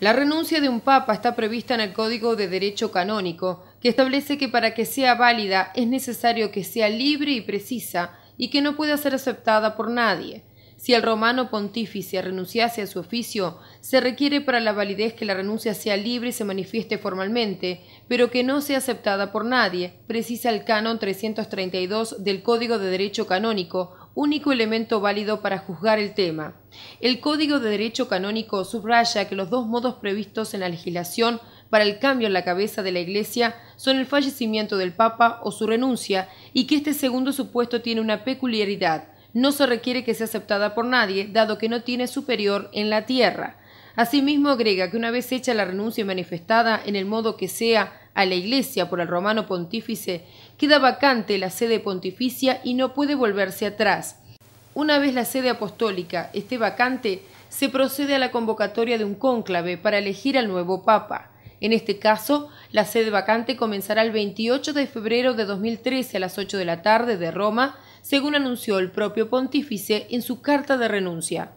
La renuncia de un papa está prevista en el Código de Derecho Canónico, que establece que para que sea válida es necesario que sea libre y precisa y que no pueda ser aceptada por nadie. Si el romano pontífice renunciase a su oficio, se requiere para la validez que la renuncia sea libre y se manifieste formalmente, pero que no sea aceptada por nadie, precisa el canon 332 del Código de Derecho Canónico, único elemento válido para juzgar el tema. El Código de Derecho Canónico subraya que los dos modos previstos en la legislación para el cambio en la cabeza de la Iglesia son el fallecimiento del Papa o su renuncia, y que este segundo supuesto tiene una peculiaridad. No se requiere que sea aceptada por nadie, dado que no tiene superior en la tierra. Asimismo, agrega que una vez hecha la renuncia manifestada en el modo que sea la Iglesia por el romano pontífice, queda vacante la sede pontificia y no puede volverse atrás. Una vez la sede apostólica esté vacante, se procede a la convocatoria de un cónclave para elegir al nuevo Papa. En este caso, la sede vacante comenzará el 28 de febrero de 2013 a las 8 de la tarde de Roma, según anunció el propio pontífice en su carta de renuncia.